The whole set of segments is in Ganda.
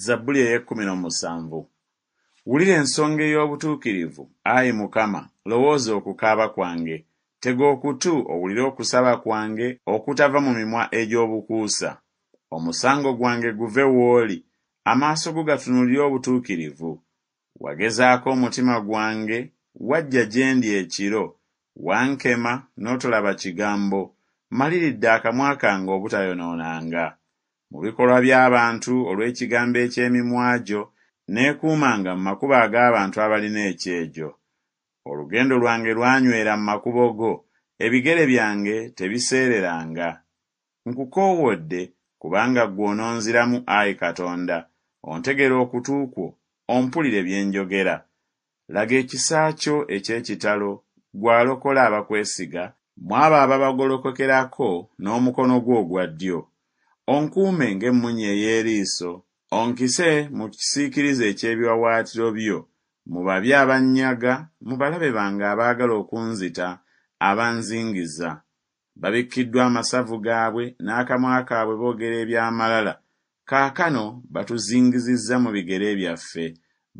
zabbuli ey'ekkumi n'omusanvu wulira ensonga ey'obutuukirivu ayi mukama lowooza okukaaba kwange tega okutu owulire okusaba kwange okutava mu mimwa egy'obukuusa omusango gwange guve w'oli amaaso go gatunulire obutuukirivu wagezaako omutima gwange wajja gye ndi ekiro wankema n'otolaba kigambo maliridde akamwa kange obutayonoonanga mu bikolwa by'abantu olw'ekigambo eky'emimwa gyo neekuumanga mu makubo ag'abantu abalina ekyejo olugendo lwange lwanywera mu makubo go ebigere byange tebiseereranga nkukoowodde kubanga gw'ononziramu ayi katonda ontegera okutu kwo ompulire bye njogera laga ekisa kyo eky'ekitalo gw'alokola abakwesiga mu abo ababagolokokerako n'omukono gwo ogwa ddyo onkuume ng'emmunye ey'eriiso onkise mu kisiikirizo eky'ebiwawaatiro byo mu babi abannyaga mu balabe bange abaagala okunzita abanzingiza babikkiddwa amasavu gaabwe n'akamwa kaabwe boogera ebyamalala kaakano batuzingizizza mu bigere byaffe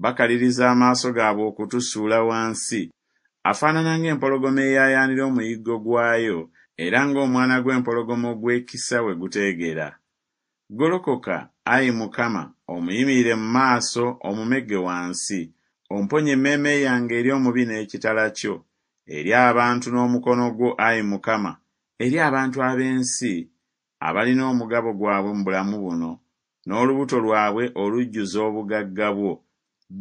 bakaliriza amaaso gaabwe okutusuula wansi afaanana ng'empologoma eyayaanira omuyiggo gwayo era ng'omwana gw'empologoma ogw'ekisa we guteegera golokoka ayi mukama omuyimirire mu maaso omumegge wansi omponye emmeeme yange eri omubi n'ekitala kyo eri abantu n'omukono gwo ayi mukama eri abantu ab'ensi abalina omugabo gwabwe mu bulamu buno n'olubuto lwabwe olujjuza obugagga bwo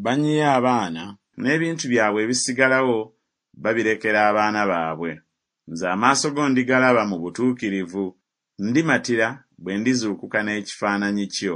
banyiye abaana n'ebintu byabwe ebisigalawo babirekera abaana baabwe nze amaaso go ndigalaba mu butuukirivu ndimatira bwe ndizuukuka n'ekifaananyi kyo